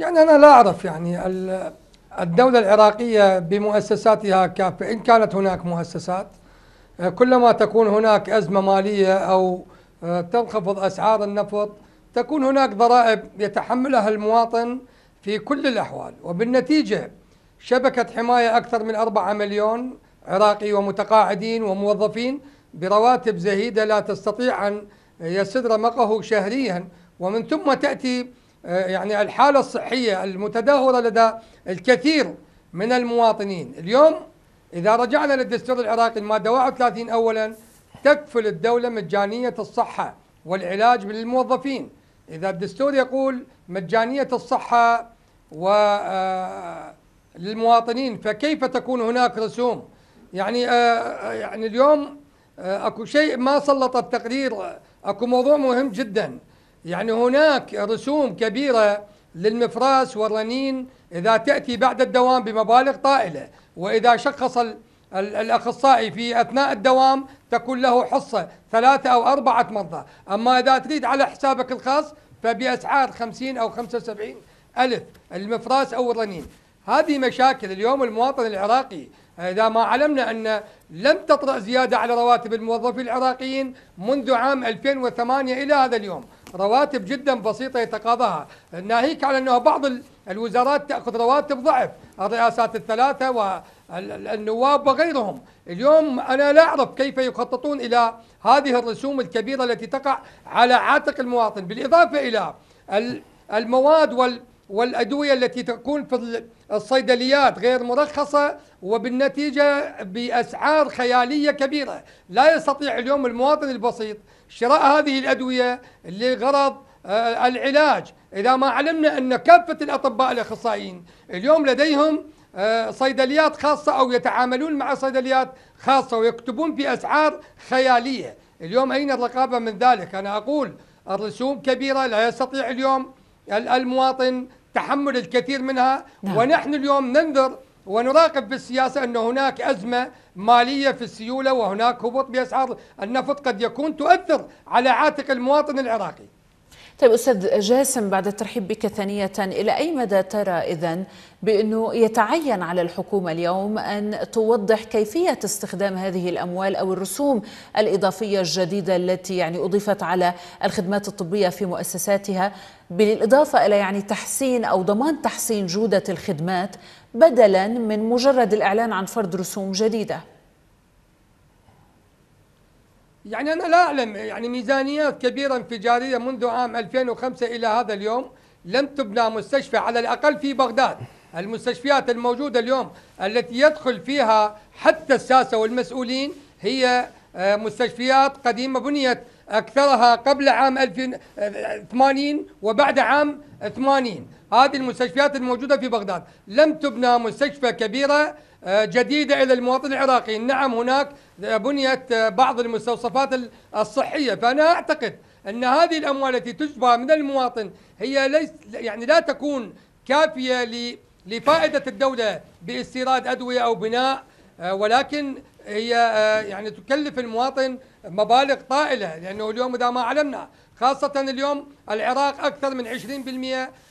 يعني أنا لا أعرف يعني الدولة العراقية بمؤسساتها كافة إن كانت هناك مؤسسات آه، كلما تكون هناك أزمة مالية أو آه، تنخفض أسعار النفط تكون هناك ضرائب يتحملها المواطن في كل الأحوال وبالنتيجة شبكة حماية أكثر من 4 مليون عراقي ومتقاعدين وموظفين برواتب زهيدة لا تستطيع أن يسد رمقه شهريا ومن ثم تأتي آه، يعني الحالة الصحية المتدهورة لدى الكثير من المواطنين اليوم إذا رجعنا للدستور العراقي المادة 31 أولا تكفل الدولة مجانية الصحة والعلاج للموظفين إذا الدستور يقول مجانية الصحة و آه، للمواطنين فكيف تكون هناك رسوم يعني آه، يعني اليوم اكو شيء ما سلط التقرير اكو موضوع مهم جدا يعني هناك رسوم كبيرة للمفراس والرنين إذا تأتي بعد الدوام بمبالغ طائلة وإذا شخص الأخصائي في أثناء الدوام تكون له حصة ثلاثة أو أربعة مرضى أما إذا تريد على حسابك الخاص فبأسعار خمسين أو خمسة وسبعين ألف المفراس أو الرنين هذه مشاكل اليوم المواطن العراقي إذا ما علمنا أن لم تطرأ زيادة على رواتب الموظفين العراقيين منذ عام 2008 إلى هذا اليوم رواتب جدا بسيطة يتقاضاها ناهيك على أنه بعض الوزارات تأخذ رواتب ضعف الرئاسات الثلاثة والنواب وغيرهم اليوم أنا لا أعرف كيف يخططون إلى هذه الرسوم الكبيرة التي تقع على عاتق المواطن بالإضافة إلى المواد وال والأدوية التي تكون في الصيدليات غير مرخصة وبالنتيجة بأسعار خيالية كبيرة لا يستطيع اليوم المواطن البسيط شراء هذه الأدوية لغرض آه، العلاج إذا ما علمنا أن كافة الأطباء الأخصائيين اليوم لديهم آه، صيدليات خاصة أو يتعاملون مع صيدليات خاصة ويكتبون بأسعار خيالية اليوم أين الرقابة من ذلك أنا أقول الرسوم كبيرة لا يستطيع اليوم المواطن تحمل الكثير منها نعم. ونحن اليوم ننذر ونراقب في السياسة أن هناك أزمة مالية في السيولة وهناك هبوط بأسعار النفط قد يكون تؤثر على عاتق المواطن العراقي طيب أستاذ جاسم بعد الترحيب بك ثانية إلى أي مدى ترى اذا بأنه يتعين على الحكومة اليوم أن توضح كيفية استخدام هذه الأموال أو الرسوم الإضافية الجديدة التي يعني أضيفت على الخدمات الطبية في مؤسساتها بالإضافة إلى يعني تحسين أو ضمان تحسين جودة الخدمات بدلا من مجرد الإعلان عن فرض رسوم جديدة يعني أنا لا أعلم يعني ميزانيات كبيرة انفجارية منذ عام 2005 إلى هذا اليوم لم تبنى مستشفى على الأقل في بغداد المستشفيات الموجودة اليوم التي يدخل فيها حتى الساسة والمسؤولين هي آه، مستشفيات قديمة بنيت أكثرها قبل عام 80 وبعد عام 80 هذه المستشفيات الموجودة في بغداد لم تبنى مستشفى كبيرة آه، جديدة إلى المواطن العراقي نعم هناك بنيت بعض المستوصفات الصحية فأنا أعتقد أن هذه الأموال التي تجبى من المواطن هي ليس يعني لا تكون كافية لفائدة الدولة باستيراد أدوية أو بناء آه، ولكن هي آه، يعني تكلف المواطن مبالغ طائلة لأنه اليوم إذا ما علمنا خاصة اليوم العراق أكثر من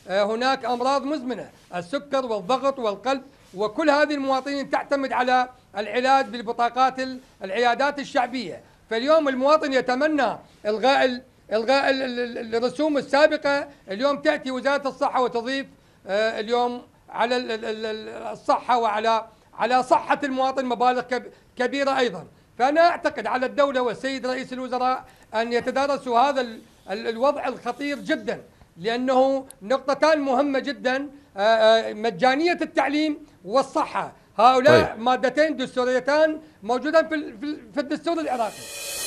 20% آه، هناك أمراض مزمنة السكر والضغط والقلب وكل هذه المواطنين تعتمد على العلاج بالبطاقات العيادات الشعبيه فاليوم المواطن يتمنى الغاء الغاء الرسوم السابقه اليوم تاتي وزاره الصحه وتضيف آه، اليوم على الصحه وعلى على صحه المواطن مبالغ كبيره ايضا فانا اعتقد على الدوله والسيد رئيس الوزراء ان يتدارسوا هذا الوضع الخطير جدا لانه نقطتان مهمه جدا آه، آه، مجانية التعليم والصحة هؤلاء طيب. مادتين دستوريتان موجودان في الدستور العراقي